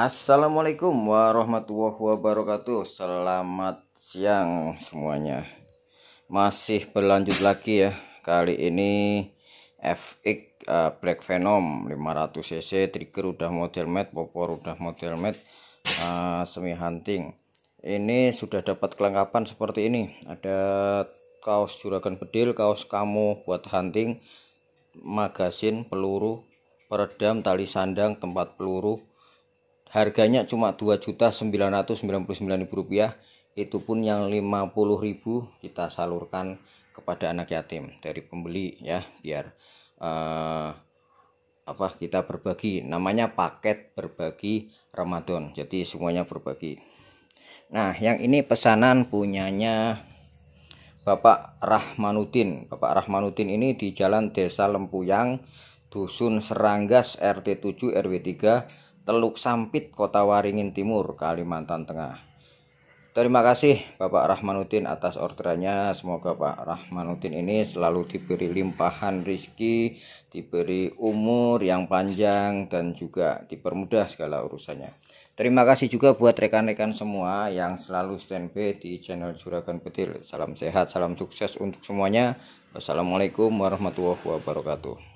Assalamualaikum warahmatullahi wabarakatuh Selamat siang semuanya Masih berlanjut lagi ya Kali ini FX eh, Black Venom 500cc trigger udah model mat Popor udah model mat uh, eh, Semi hunting Ini sudah dapat kelengkapan seperti ini Ada kaos juragan bedil Kaos kamu buat hunting Magasin, peluru, peredam, tali sandang, tempat peluru harganya cuma juta Rp2.999.000 itu pun yang 50.000 kita salurkan kepada anak yatim dari pembeli ya biar uh, apa kita berbagi namanya paket berbagi Ramadan jadi semuanya berbagi nah yang ini pesanan punyanya Bapak Rahmanuddin Bapak Rahmanuddin ini di Jalan Desa Lempuyang Dusun Seranggas RT 7 RW 3 Teluk Sampit, Kota Waringin Timur, Kalimantan Tengah. Terima kasih Bapak Rahmanuddin atas orderannya. Semoga Pak Rahmanuddin ini selalu diberi limpahan rizki, diberi umur yang panjang dan juga dipermudah segala urusannya. Terima kasih juga buat rekan-rekan semua yang selalu standby di channel Juragan Petir. Salam sehat, salam sukses untuk semuanya. Wassalamualaikum warahmatullahi wabarakatuh.